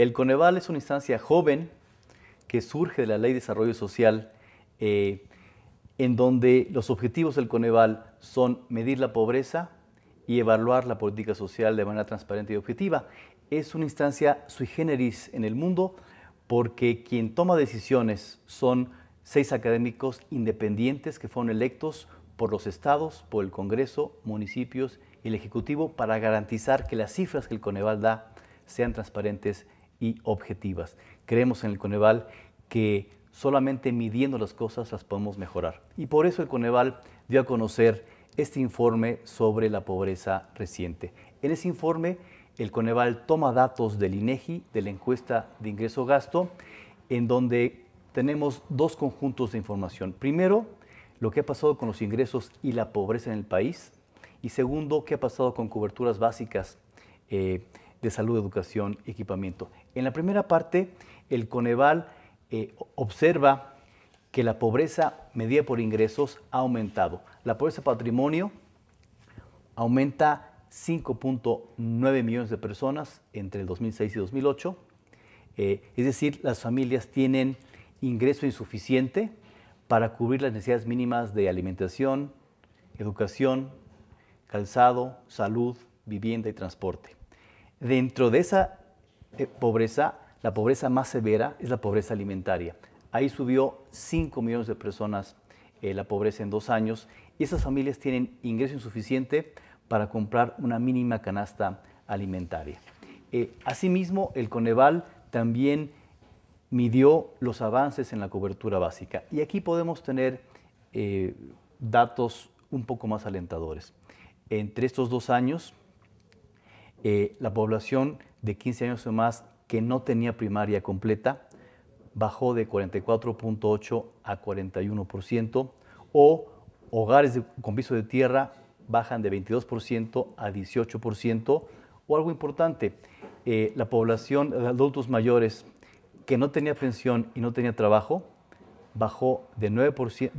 El Coneval es una instancia joven que surge de la Ley de Desarrollo Social, eh, en donde los objetivos del Coneval son medir la pobreza y evaluar la política social de manera transparente y objetiva. Es una instancia sui generis en el mundo porque quien toma decisiones son seis académicos independientes que fueron electos por los estados, por el Congreso, municipios y el Ejecutivo para garantizar que las cifras que el Coneval da sean transparentes y objetivas. Creemos en el Coneval que solamente midiendo las cosas las podemos mejorar. Y por eso el Coneval dio a conocer este informe sobre la pobreza reciente. En ese informe, el Coneval toma datos del INEGI, de la encuesta de ingreso-gasto, en donde tenemos dos conjuntos de información. Primero, lo que ha pasado con los ingresos y la pobreza en el país. Y segundo, qué ha pasado con coberturas básicas eh, de salud, educación, equipamiento. En la primera parte, el Coneval eh, observa que la pobreza medida por ingresos ha aumentado. La pobreza patrimonio aumenta 5.9 millones de personas entre el 2006 y 2008. Eh, es decir, las familias tienen ingreso insuficiente para cubrir las necesidades mínimas de alimentación, educación, calzado, salud, vivienda y transporte. Dentro de esa eh, pobreza, la pobreza más severa es la pobreza alimentaria. Ahí subió 5 millones de personas eh, la pobreza en dos años y esas familias tienen ingreso insuficiente para comprar una mínima canasta alimentaria. Eh, asimismo, el Coneval también midió los avances en la cobertura básica y aquí podemos tener datos un poco más alentadores. Entre estos dos años, la población de 15 años o más que no tenía primaria completa bajó de 44.8 a 41%, o hogares con piso de tierra bajan de 22% a 18%, o algo importante, eh, la población de adultos mayores que no tenía pensión y no tenía trabajo bajó de, de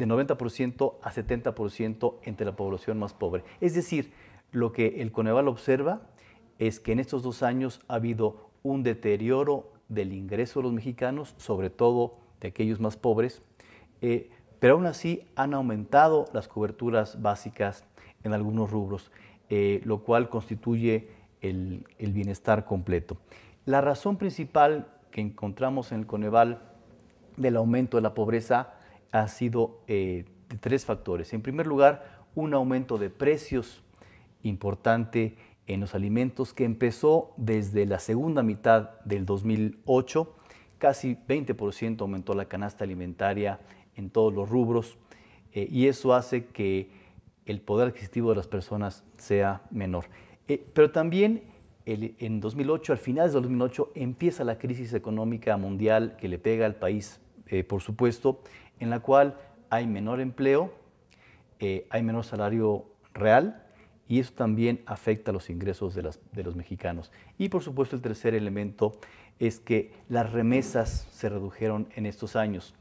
90% a 70% entre la población más pobre. Es decir, lo que el Coneval observa es que en estos dos años ha habido un deterioro del ingreso de los mexicanos, sobre todo de aquellos más pobres, eh, pero aún así han aumentado las coberturas básicas en algunos rubros, eh, lo cual constituye el, bienestar completo. La razón principal que encontramos en el Coneval del aumento de la pobreza ha sido eh, de tres factores. En primer lugar, un aumento de precios importante en los alimentos que empezó desde la segunda mitad del 2008. Casi 20% aumentó la canasta alimentaria en todos los rubros eh, y eso hace que el poder adquisitivo de las personas sea menor. Eh, pero también en 2008, al final de 2008, empieza la crisis económica mundial que le pega al país, eh, por supuesto, en la cual hay menor empleo, hay menor salario real, y eso también afecta los ingresos de, de, los mexicanos. Y por supuesto el tercer elemento es que las remesas se redujeron en estos años.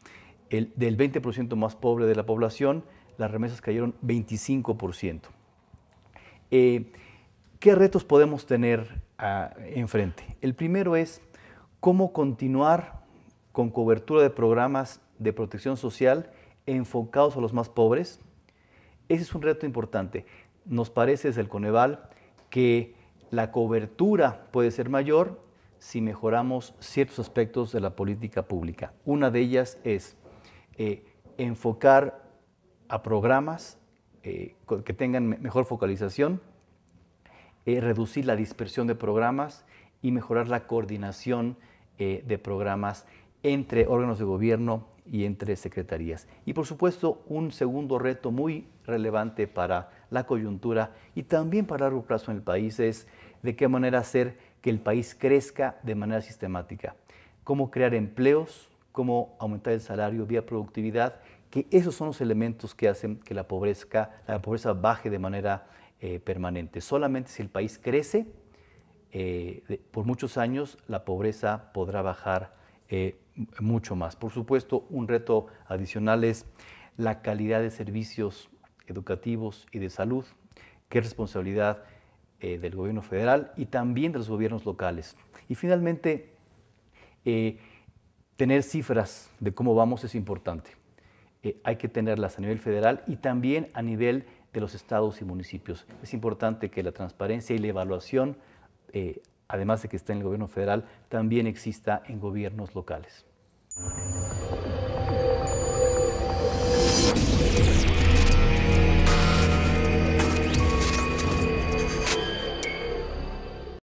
El, del 20% más pobre de la población, las remesas cayeron 25%. Eh, ¿Qué retos podemos tener ah, enfrente? El primero es cómo continuar con cobertura de programas de protección social enfocados a los más pobres. Ese es un reto importante nos parece desde el Coneval que la cobertura puede ser mayor si mejoramos ciertos aspectos de la política pública. Una de ellas es eh, enfocar a programas eh, que tengan mejor focalización, eh, reducir la dispersión de programas y mejorar la coordinación de programas entre órganos de gobierno y entre secretarías. Y por supuesto, un segundo reto muy relevante para la coyuntura y también para largo plazo en el país es de qué manera hacer que el país crezca de manera sistemática, cómo crear empleos, cómo aumentar el salario vía productividad, que esos son los elementos que hacen que la pobreza, la pobreza baje de manera eh, permanente. Solamente si el país crece, eh, por muchos años la pobreza podrá bajar eh, mucho más. Por supuesto, un reto adicional es la calidad de servicios educativos y de salud, que es responsabilidad eh, del gobierno federal y también de los gobiernos locales. Y finalmente, eh, tener cifras de cómo vamos es importante. Eh, hay que tenerlas a nivel federal y también a nivel de los estados y municipios. Es importante que la transparencia y la evaluación, además de que está en el gobierno federal, también exista en gobiernos locales.